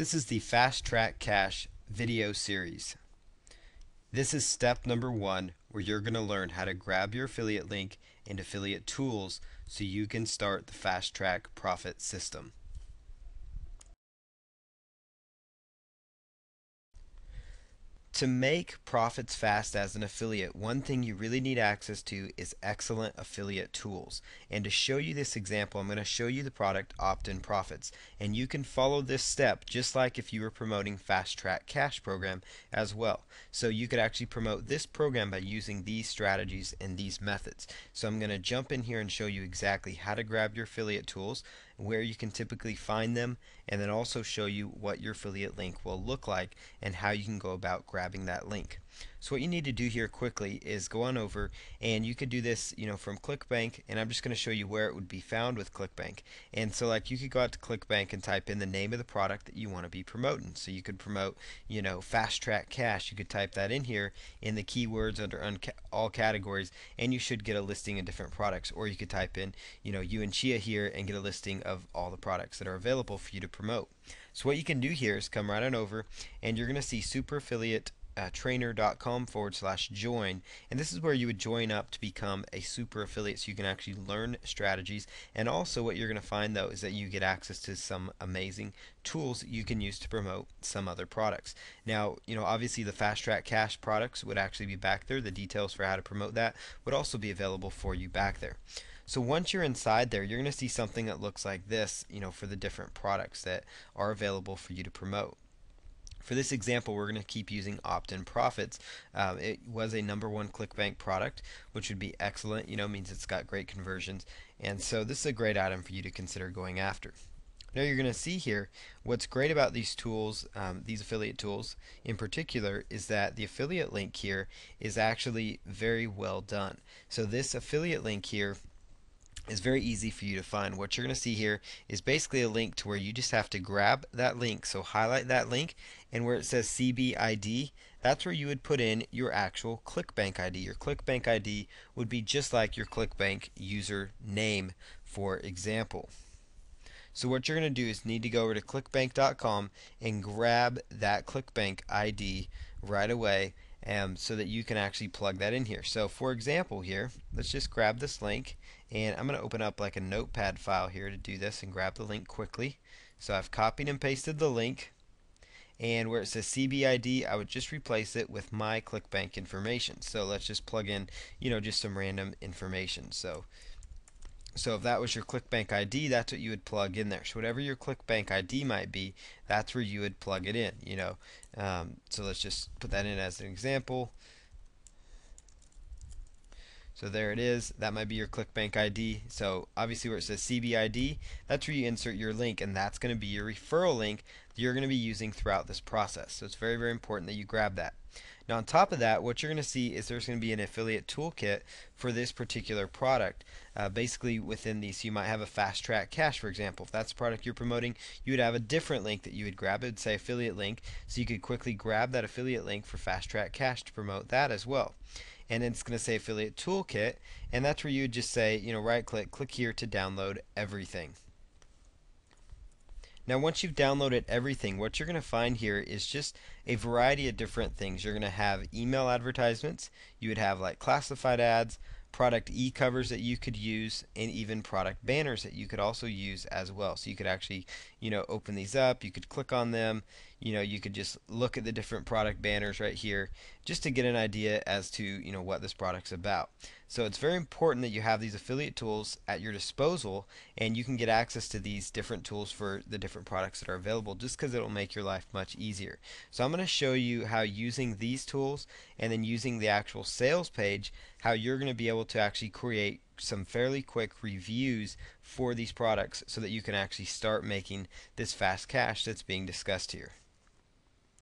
This is the Fast Track Cash video series. This is step number one where you're going to learn how to grab your affiliate link and affiliate tools so you can start the Fast Track Profit System. To make profits fast as an affiliate, one thing you really need access to is excellent affiliate tools. And to show you this example, I'm going to show you the product Opt-in Profits. And you can follow this step just like if you were promoting Fast Track Cash program as well. So you could actually promote this program by using these strategies and these methods. So I'm going to jump in here and show you exactly how to grab your affiliate tools, where you can typically find them, and then also show you what your affiliate link will look like and how you can go about grabbing that link. So what you need to do here quickly is go on over and you could do this you know from ClickBank and I'm just going to show you where it would be found with ClickBank and so like you could go out to ClickBank and type in the name of the product that you want to be promoting so you could promote you know fast track cash you could type that in here in the keywords under all categories and you should get a listing of different products or you could type in you know you and Chia here and get a listing of all the products that are available for you to promote. So what you can do here is come right on over and you're going to see super affiliate uh, trainer.com forward slash join and this is where you would join up to become a super affiliate so you can actually learn strategies and also what you're going to find though is that you get access to some amazing tools you can use to promote some other products now you know obviously the fast track cash products would actually be back there the details for how to promote that would also be available for you back there so once you're inside there, you're going to see something that looks like this, you know, for the different products that are available for you to promote. For this example, we're going to keep using opt-in profits. Um, it was a number one ClickBank product, which would be excellent. You know, means it's got great conversions. And so this is a great item for you to consider going after. Now you're going to see here, what's great about these tools, um, these affiliate tools in particular, is that the affiliate link here is actually very well done. So this affiliate link here is very easy for you to find. What you're going to see here is basically a link to where you just have to grab that link. So highlight that link and where it says CBID, that's where you would put in your actual ClickBank ID. Your ClickBank ID would be just like your ClickBank user name, for example. So what you're going to do is need to go over to clickbank.com and grab that ClickBank ID right away um, so that you can actually plug that in here. So for example here, let's just grab this link and I'm going to open up like a notepad file here to do this and grab the link quickly. So I've copied and pasted the link and where it says CBID I would just replace it with my ClickBank information so let's just plug in you know just some random information so so if that was your ClickBank ID, that's what you would plug in there. So whatever your ClickBank ID might be, that's where you would plug it in. You know, um, so let's just put that in as an example. So there it is. That might be your ClickBank ID. So obviously where it says CBID, that's where you insert your link and that's going to be your referral link that you're going to be using throughout this process. So it's very, very important that you grab that. Now on top of that, what you're going to see is there's going to be an affiliate toolkit for this particular product. Uh, basically within these, you might have a fast track cash, for example. If that's the product you're promoting, you would have a different link that you would grab. It would say affiliate link. So you could quickly grab that affiliate link for fast track cash to promote that as well and it's going to say affiliate toolkit and that's where you just say you know right click click here to download everything now once you've downloaded everything what you're going to find here is just a variety of different things you're going to have email advertisements you would have like classified ads product e-covers that you could use and even product banners that you could also use as well so you could actually you know open these up you could click on them you know you could just look at the different product banners right here just to get an idea as to you know what this product's about so it's very important that you have these affiliate tools at your disposal and you can get access to these different tools for the different products that are available just because it'll make your life much easier so I'm going to show you how using these tools and then using the actual sales page how you're going to be able to actually create some fairly quick reviews for these products so that you can actually start making this fast cash that's being discussed here.